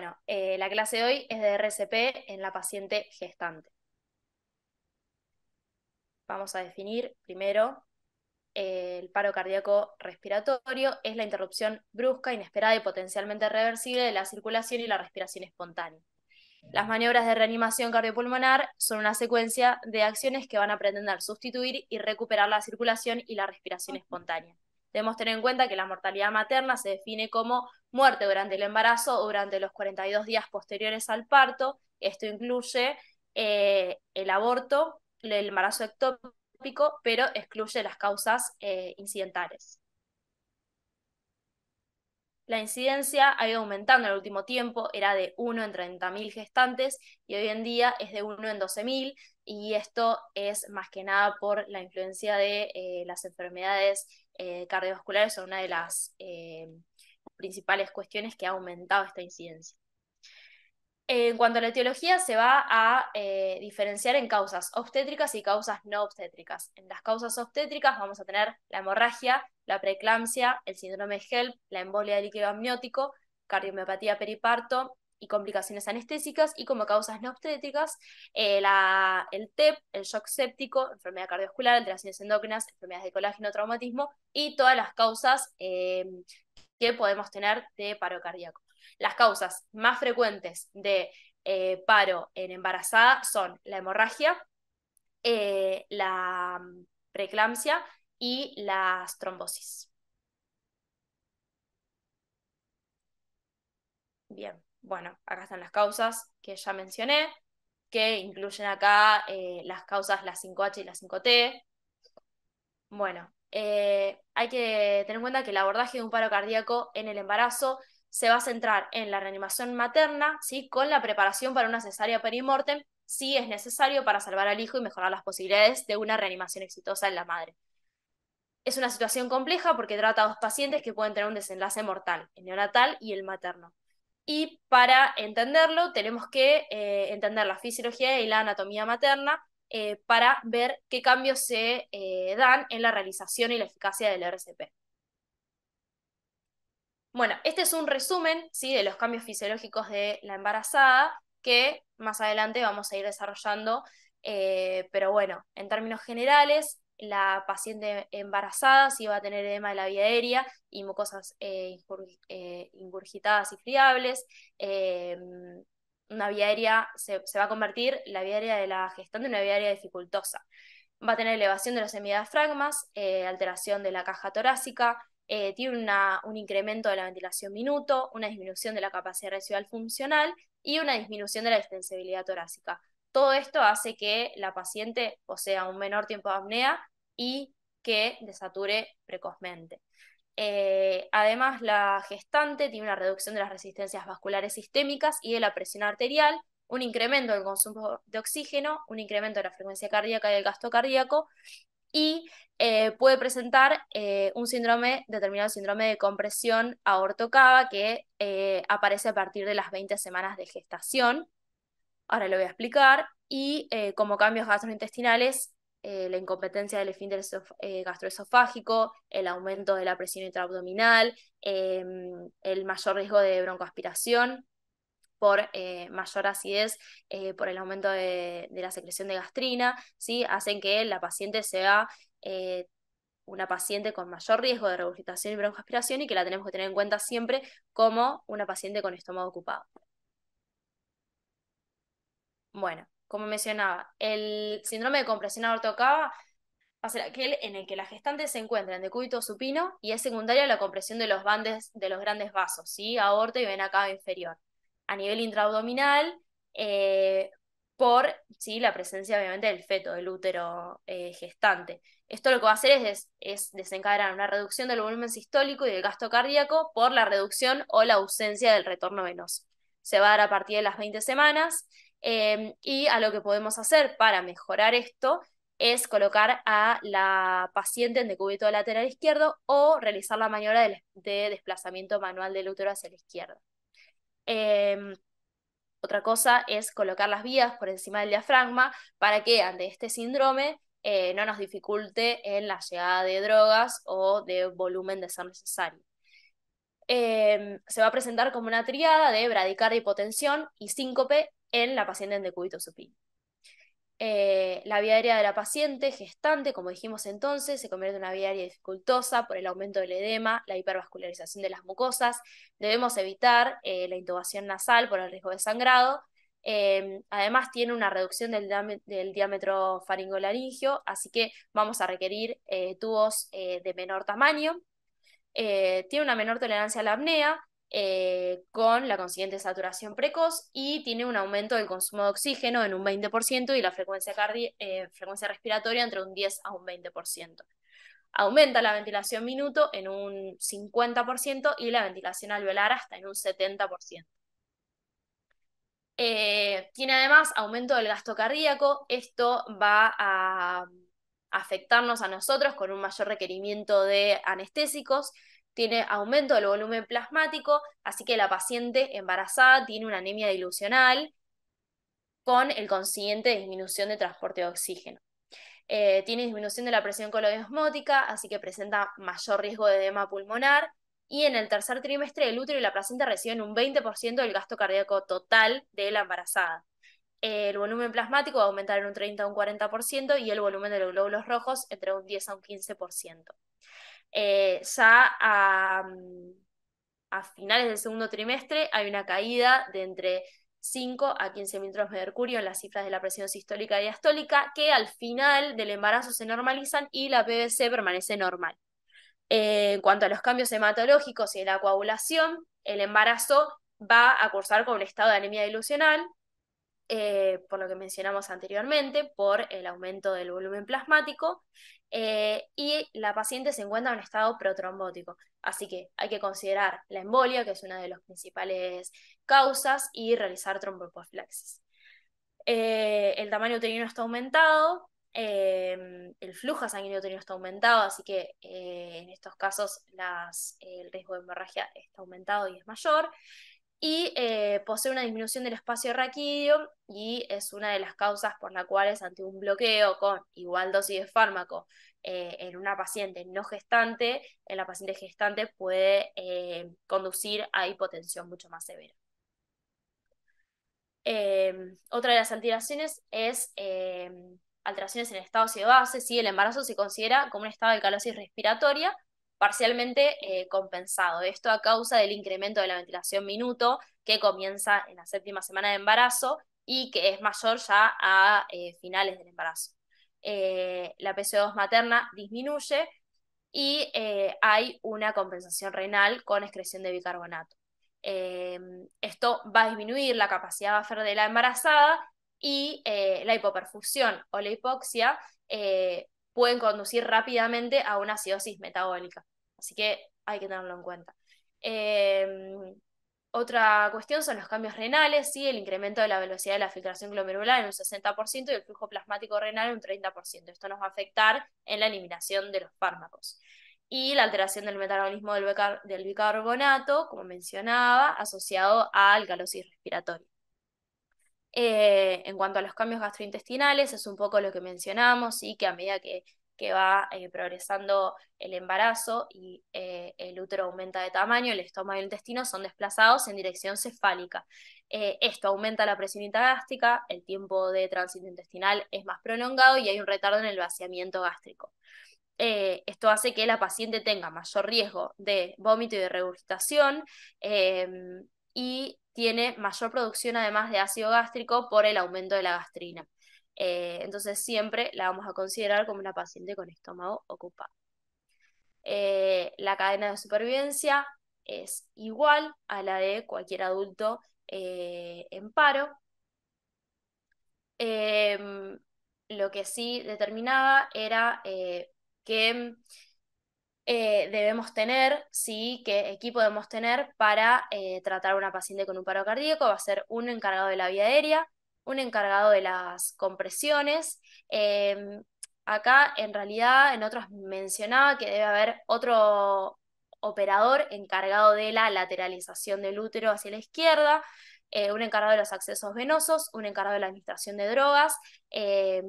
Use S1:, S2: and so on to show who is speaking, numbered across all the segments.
S1: bueno, eh, la clase de hoy es de RCP en la paciente gestante. Vamos a definir primero eh, el paro cardíaco respiratorio, es la interrupción brusca, inesperada y potencialmente reversible de la circulación y la respiración espontánea. Las maniobras de reanimación cardiopulmonar son una secuencia de acciones que van a pretender sustituir y recuperar la circulación y la respiración espontánea. Debemos tener en cuenta que la mortalidad materna se define como muerte durante el embarazo o durante los 42 días posteriores al parto. Esto incluye eh, el aborto, el embarazo ectópico, pero excluye las causas eh, incidentales. La incidencia ha ido aumentando en el último tiempo, era de 1 en 30.000 gestantes y hoy en día es de 1 en 12.000 y esto es más que nada por la influencia de eh, las enfermedades eh, cardiovasculares son una de las eh, principales cuestiones que ha aumentado esta incidencia. En cuanto a la etiología, se va a eh, diferenciar en causas obstétricas y causas no obstétricas. En las causas obstétricas vamos a tener la hemorragia, la preeclampsia, el síndrome de HELP, la embolia de líquido amniótico, cardiomiopatía periparto, y complicaciones anestésicas y como causas no obstétricas, eh, el TEP, el shock séptico, enfermedad cardiovascular, alteraciones endócrinas, enfermedades de colágeno, traumatismo y todas las causas eh, que podemos tener de paro cardíaco. Las causas más frecuentes de eh, paro en embarazada son la hemorragia, la mm, preeclampsia y las trombosis. Bien bueno, acá están las causas que ya mencioné, que incluyen acá eh, las causas, las 5H y las 5T. Bueno, eh, hay que tener en cuenta que el abordaje de un paro cardíaco en el embarazo se va a centrar en la reanimación materna, ¿sí? con la preparación para una cesárea perimortem, si es necesario para salvar al hijo y mejorar las posibilidades de una reanimación exitosa en la madre. Es una situación compleja porque trata a dos pacientes que pueden tener un desenlace mortal, el neonatal y el materno. Y para entenderlo tenemos que eh, entender la fisiología y la anatomía materna eh, para ver qué cambios se eh, dan en la realización y la eficacia del RCP. Bueno, este es un resumen ¿sí? de los cambios fisiológicos de la embarazada que más adelante vamos a ir desarrollando, pero bueno, en términos generales, la paciente embarazada si va a tener edema de la vía aérea y mucosas eh, eh, ingurgitadas y friables. Eh, una vía aérea se, va a convertir la vía aérea de la gestante en una vía aérea dificultosa. Va a tener elevación de los semidiafragmas, eh, alteración de la caja torácica, tiene un incremento de la ventilación minuto, una disminución de la capacidad residual funcional y una disminución de la extensibilidad torácica. Todo esto hace que la paciente posea un menor tiempo de apnea y que desature precozmente. Eh, además, la gestante tiene una reducción de las resistencias vasculares sistémicas y de la presión arterial, un incremento del consumo de oxígeno, un incremento de la frecuencia cardíaca y del gasto cardíaco, y eh, puede presentar eh, un síndrome, determinado síndrome de compresión aortocava, que aparece a partir de las 20 semanas de gestación ahora lo voy a explicar, y eh, como cambios gastrointestinales, eh, la incompetencia del esfínter eh, gastroesofágico, el aumento de la presión intraabdominal, em, el mayor riesgo de broncoaspiración por mayor acidez, por el aumento de, la secreción de gastrina, ¿sí? hacen que la paciente sea una paciente con mayor riesgo de regurgitación y broncoaspiración y que la tenemos que tener en cuenta siempre como una paciente con estómago ocupado. Bueno, como mencionaba, el síndrome de compresión cava va a ser aquel en el que las gestantes se encuentran en decúbito supino y es secundaria a la compresión de los bandes de los grandes vasos, ¿sí? aorta y vena cava inferior, a nivel intraabdominal eh, por ¿sí? la presencia obviamente del feto, del útero eh, gestante. Esto lo que va a hacer es, es desencadenar una reducción del volumen sistólico y del gasto cardíaco por la reducción o la ausencia del retorno venoso. Se va a dar a partir de las 20 semanas Em, y a lo que podemos hacer para mejorar esto es colocar a la paciente en decúbito lateral izquierdo o realizar la maniobra de, desplazamiento manual del útero hacia la izquierda. Em, otra cosa es colocar las vías por encima del diafragma para que ante este síndrome eh, no nos dificulte en la llegada de drogas o de volumen de ser necesario. Em, se va a presentar como una triada de bradicardia, hipotensión y síncope en la paciente en supino. Eh, la vía aérea de la paciente gestante, como dijimos entonces, se convierte en una vía aérea dificultosa por el aumento del edema, la hipervascularización de las mucosas. Debemos evitar eh, la intubación nasal por el riesgo de sangrado. Em, además, tiene una reducción del, del, diámetro faringolaringio, así que vamos a requerir eh, tubos eh, de menor tamaño. tiene una menor tolerancia a la apnea, eh, con la consiguiente saturación precoz y tiene un aumento del consumo de oxígeno en un 20% y la eh, frecuencia, respiratoria entre un 10 a un 20%. Aumenta la ventilación minuto en un 50% y la ventilación alveolar hasta en un 70%. Eh, tiene además aumento del gasto cardíaco, esto va a afectarnos a nosotros con un mayor requerimiento de anestésicos tiene aumento del volumen plasmático, así que la paciente embarazada tiene una anemia dilucional con el consiguiente disminución de transporte de oxígeno. Eh, tiene disminución de la presión coloidosmótica, así que presenta mayor riesgo de edema pulmonar. Y en el tercer trimestre, el útero y la placenta reciben un 20% del gasto cardíaco total de la embarazada. El volumen plasmático va a aumentar en un 30 a un 40% y el volumen de los glóbulos rojos entre un 10 a un 15%. Eh, ya mm, a, finales del segundo trimestre hay una caída de entre 5 a 15 milímetros de mercurio en las cifras de la presión sistólica y diastólica, que al final del embarazo se normalizan y la PVC permanece normal. Eh, en cuanto a los cambios hematológicos y la coagulación, el embarazo va a cursar con un estado de anemia dilucional, eh, por lo que mencionamos anteriormente, por el aumento del volumen plasmático, eh, y la paciente se encuentra en un estado protrombótico. Así que hay que considerar la embolia, que es una de las principales causas, y realizar tromboprofilaxis. Eh, el tamaño uterino está aumentado, eh, el flujo sanguíneo uterino está aumentado, así que en estos casos el riesgo de hemorragia está aumentado y es mayor y eh, posee una disminución del espacio raquídeo y es una de las causas por las cuales ante un bloqueo con igual dosis de fármaco eh, en una paciente no gestante, en la paciente gestante puede eh, conducir a hipotensión mucho más severa. Em, otra de las alteraciones es em, alteraciones en el estado de base, si el embarazo se considera como un estado de calosis respiratoria, parcialmente eh, compensado. Esto a causa del incremento de la ventilación minuto que comienza en la séptima semana de embarazo y que es mayor ya a eh, finales del embarazo. Eh, la PCO2 materna disminuye y hay una compensación renal con excreción de bicarbonato. esto va a disminuir la capacidad buffer de la embarazada y la hipoperfusión o la hipoxia pueden conducir rápidamente a una acidosis metabólica. Así que hay que tenerlo en cuenta. Em, otra cuestión son los cambios renales, ¿sí? el incremento de la velocidad de la filtración glomerular en un 60% y el flujo plasmático renal en un 30%. Esto nos va a afectar en la eliminación de los fármacos. Y la alteración del metabolismo del, bicarbonato, como mencionaba, asociado al alcalosis respiratoria. Eh, en cuanto a los cambios gastrointestinales, es un poco lo que mencionamos, y que a medida que, que va eh, progresando el embarazo y eh, el útero aumenta de tamaño, el estómago y el intestino son desplazados en dirección cefálica. esto aumenta la presión intragástrica, el tiempo de tránsito intestinal es más prolongado y hay un retardo en el vaciamiento gástrico. esto hace que la paciente tenga mayor riesgo de vómito y de regurgitación, em, y tiene mayor producción además de ácido gástrico por el aumento de la gastrina. Eh, entonces siempre la vamos a considerar como una paciente con estómago ocupado. Eh, la cadena de supervivencia es igual a la de cualquier adulto eh, en paro. Em, lo que sí determinaba era que eh, debemos tener, sí, qué equipo debemos tener para eh, tratar a una paciente con un paro cardíaco. Va a ser un encargado de la vía aérea, un encargado de las compresiones. Em, acá, en realidad, en otros mencionaba que debe haber otro operador encargado de la lateralización del útero hacia la izquierda, eh, un encargado de los accesos venosos, un encargado de la administración de drogas, em,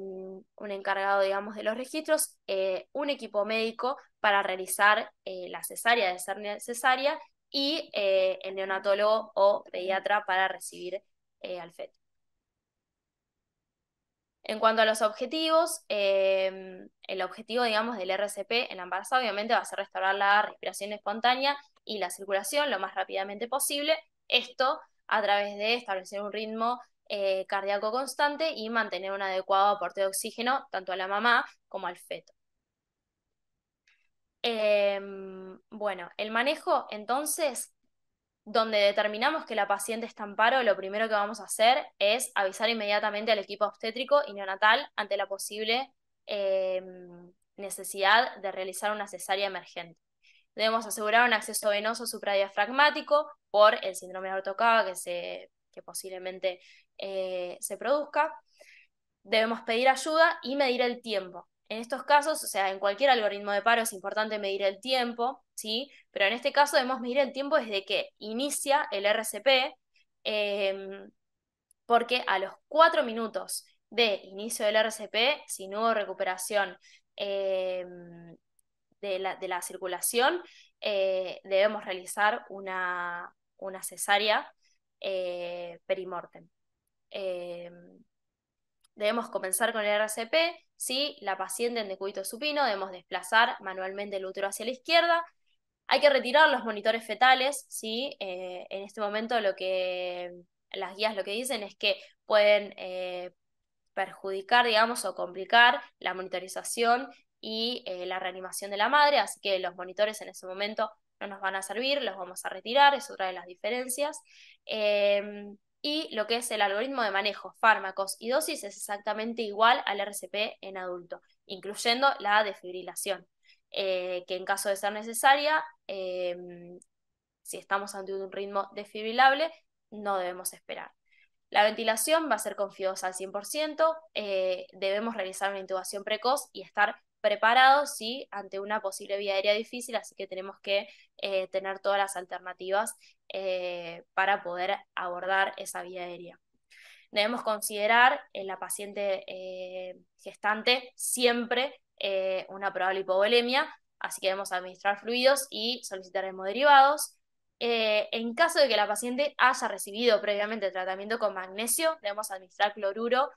S1: un encargado, digamos, de los registros, un equipo médico para realizar eh, la cesárea de ser necesaria y eh, el neonatólogo o pediatra para recibir eh, al feto. En cuanto a los objetivos, em, el objetivo, digamos, del RCP en la embarazada obviamente va a ser restaurar la respiración espontánea y la circulación lo más rápidamente posible. Esto a través de establecer un ritmo cardíaco constante y mantener un adecuado aporte de oxígeno tanto a la mamá como al feto. Em, bueno, el manejo, entonces, donde determinamos que la paciente está en paro, lo primero que vamos a hacer es avisar inmediatamente al equipo obstétrico y neonatal ante la posible em, necesidad de realizar una cesárea emergente. Debemos asegurar un acceso venoso supradiafragmático por el síndrome de Ortocava que, se, posiblemente eh, se produzca. Debemos pedir ayuda y medir el tiempo. En estos casos, o sea, en cualquier algoritmo de paro es importante medir el tiempo, ¿sí? Pero en este caso debemos medir el tiempo desde que inicia el RCP, em, porque a los cuatro minutos de inicio del RCP, si no hubo recuperación em, de, la, circulación, eh, debemos realizar una, una cesárea eh, perimortem. Em, Debemos comenzar con el RCP si la paciente en decúbito supino, debemos desplazar manualmente el útero hacia la izquierda. Hay que retirar los monitores fetales si eh, en este momento lo que las guías lo que dicen es que pueden eh, perjudicar, digamos, o complicar la monitorización y eh, la reanimación de la madre, así que los monitores en ese momento no nos van a servir, los vamos a retirar, es otra de las diferencias. Em, y lo que es el algoritmo de manejo, fármacos y dosis es exactamente igual al RCP en adulto, incluyendo la desfibrilación, eh, que en caso de ser necesaria, em, si estamos ante un ritmo desfibrilable, no debemos esperar. La ventilación va a ser confiosa al 100%, eh, debemos realizar una intubación precoz y estar preparados, sí, ante una posible vía aérea difícil, así que tenemos que eh, tener todas las alternativas eh, para poder abordar esa vía aérea. Debemos considerar en eh, la paciente gestante siempre una probable hipovolemia, así que debemos administrar fluidos y solicitar hemoderivados. en caso de que la paciente haya recibido previamente tratamiento con magnesio, debemos administrar cloruro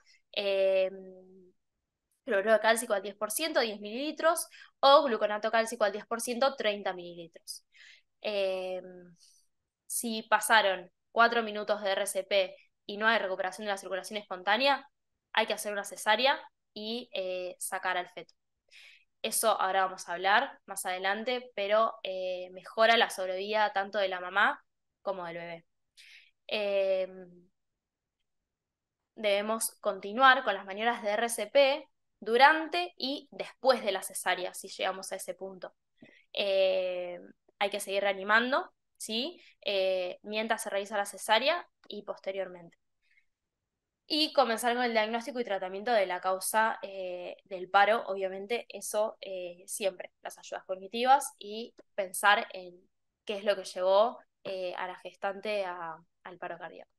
S1: cloruro cálcico al 10%, 10 mililitros, o gluconato cálcico al 10%, 30 mililitros. Em, si pasaron 4 minutos de RCP y no hay recuperación de la circulación espontánea, hay que hacer una cesárea y eh, sacar al feto. Eso ahora vamos a hablar más adelante, pero eh, mejora la sobrevida tanto de la mamá como del bebé. Em, debemos continuar con las maniobras de RCP durante y después de la cesárea, si llegamos a ese punto. Eh, hay que seguir reanimando, ¿sí? Eh, mientras se realiza la cesárea y posteriormente. Y comenzar con el diagnóstico y tratamiento de la causa eh, del paro, obviamente eso siempre, las ayudas cognitivas y pensar en qué es lo que llevó a la gestante al paro cardíaco.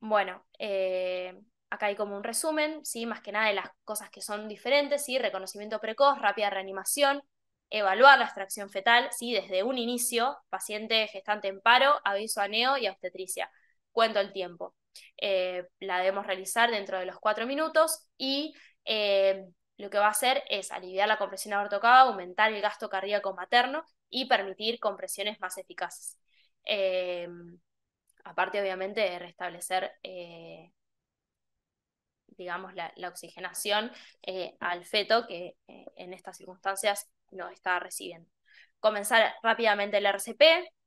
S1: Bueno, eh, Acá hay como un resumen, ¿sí? más que nada de las cosas que son diferentes, ¿sí? reconocimiento precoz, rápida reanimación, evaluar la extracción fetal ¿sí? desde un inicio, paciente gestante en paro, aviso a neo y obstetricia. Cuento el tiempo. Eh, la debemos realizar dentro de los cuatro minutos y eh, lo que va a hacer es aliviar la compresión aortocava, aumentar el gasto cardíaco materno y permitir compresiones más eficaces. Eh, aparte, obviamente, de restablecer digamos, la, oxigenación eh, al feto que eh, en estas circunstancias no está recibiendo. Comenzar rápidamente el RCP,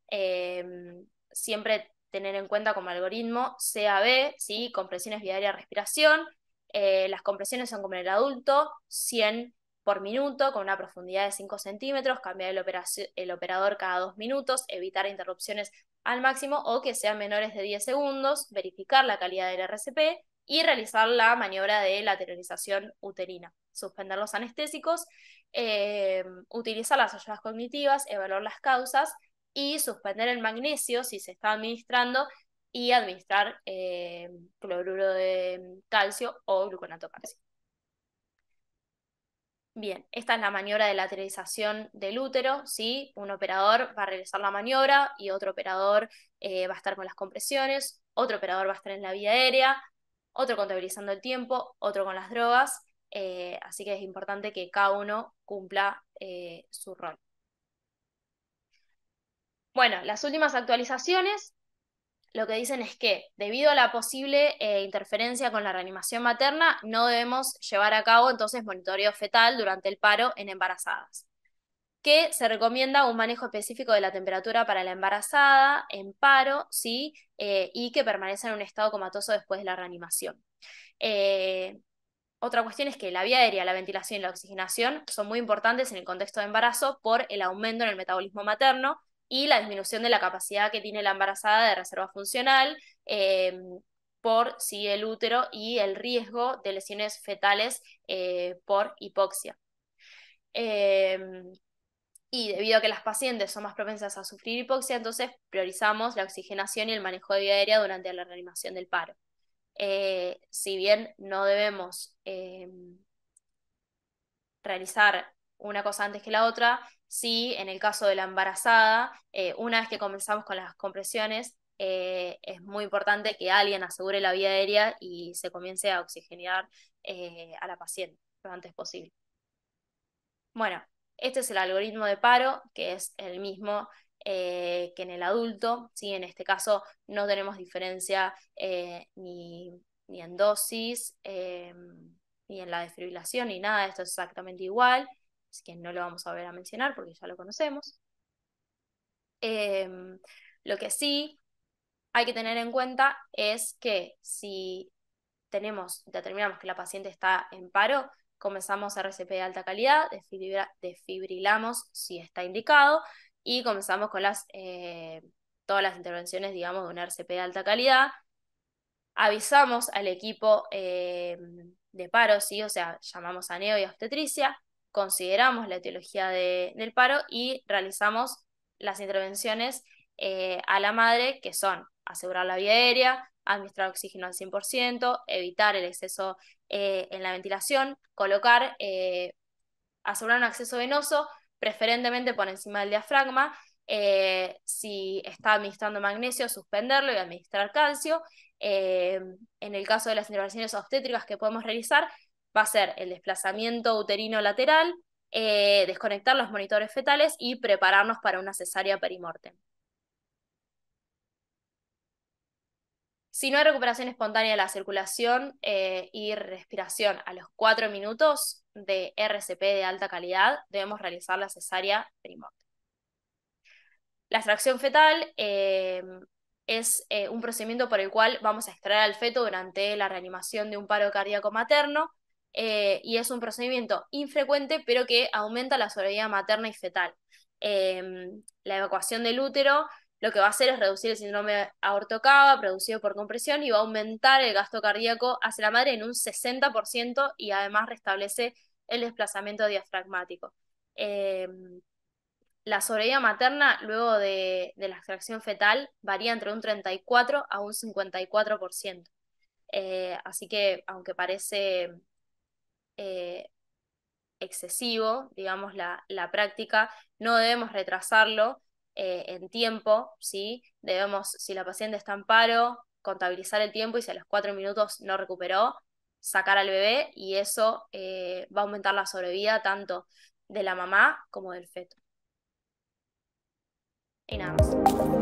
S1: em, siempre tener en cuenta como algoritmo CAB, compresiones vía aérea respiración, eh, las compresiones son como en el adulto, 100 por minuto con una profundidad de 5 centímetros, cambiar el, el, operador cada 2 minutos, evitar interrupciones al máximo o que sean menores de 10 segundos, verificar la calidad del RCP y realizar la maniobra de lateralización uterina, suspender los anestésicos, eh, utilizar las ayudas cognitivas, evaluar las causas y suspender el magnesio si se está administrando y administrar eh, cloruro de calcio o gluconato calcio. Bien, esta es la maniobra de lateralización del útero, ¿sí? Un operador va a realizar la maniobra y otro operador eh, va a estar con las compresiones, otro operador va a estar en la vía aérea, otro contabilizando el tiempo, otro con las drogas, eh, así que es importante que cada uno cumpla eh, su rol. Bueno, las últimas actualizaciones lo que dicen es que, debido a la posible eh, interferencia con la reanimación materna, no debemos llevar a cabo entonces monitoreo fetal durante el paro en embarazadas que se recomienda un manejo específico de la temperatura para la embarazada en paro, ¿sí? Eh, y que permanezca en un estado comatoso después de la reanimación. Eh, otra cuestión es que la vía aérea, la ventilación y la oxigenación son muy importantes en el contexto de embarazo por el aumento en el metabolismo materno y la disminución de la capacidad que tiene la embarazada de reserva funcional em, por si el útero y el riesgo de lesiones fetales eh, por hipoxia. Em, y debido a que las pacientes son más propensas a sufrir hipoxia, entonces priorizamos la oxigenación y el manejo de vía aérea durante la reanimación del paro. Eh, si bien no debemos eh, realizar una cosa antes que la otra, sí, en el caso de la embarazada, eh, una vez que comenzamos con las compresiones, es muy importante que alguien asegure la vía aérea y se comience a oxigenar a la paciente lo antes posible. Bueno, este es el algoritmo de paro, que es el mismo eh, que en el adulto. ¿sí? En este caso no tenemos diferencia eh, ni, en dosis, eh, ni en la desfibrilación, ni nada. Esto es exactamente igual. Así que no lo vamos a ver a mencionar porque ya lo conocemos. lo que sí hay que tener en cuenta es que si tenemos, determinamos que la paciente está en paro, comenzamos RCP de alta calidad, desfibrilamos si está indicado y comenzamos con eh, todas las intervenciones, digamos, de un RCP de alta calidad. Avisamos al equipo eh, de paro, sí, o sea, llamamos a neo y obstetricia, consideramos la etiología del paro y realizamos las intervenciones eh, a la madre, que son asegurar la vía aérea, administrar oxígeno al 100%, evitar el exceso eh, en la ventilación, colocar, eh, asegurar un acceso venoso, preferentemente por encima del diafragma. Eh, si está administrando magnesio, suspenderlo y administrar calcio. en el caso de las intervenciones obstétricas que podemos realizar, va a ser el desplazamiento uterino lateral, desconectar los monitores fetales y prepararnos para una cesárea perimortem. Si no hay recuperación espontánea de la circulación eh, y respiración a los 4 minutos de RCP de alta calidad, debemos realizar la cesárea primordial. La extracción fetal em, es eh, un procedimiento por el cual vamos a extraer al feto durante la reanimación de un paro cardíaco materno eh, y es un procedimiento infrecuente pero que aumenta la sobrevida materna y fetal. Em, la evacuación del útero lo que va a hacer es reducir el síndrome aortocava producido por compresión y va a aumentar el gasto cardíaco hacia la madre en un 60% y además restablece el desplazamiento diafragmático. Em, la sobrevida materna luego de, la extracción fetal varía entre un 34 a un 54%. Eh, así que, aunque parece eh, excesivo, digamos, la, práctica, no debemos retrasarlo eh, en tiempo, ¿sí? Debemos, si la paciente está en paro, contabilizar el tiempo y si a los cuatro minutos no recuperó, sacar al bebé y eso eh, va a aumentar la sobrevida tanto de la mamá como del feto. Y nada más.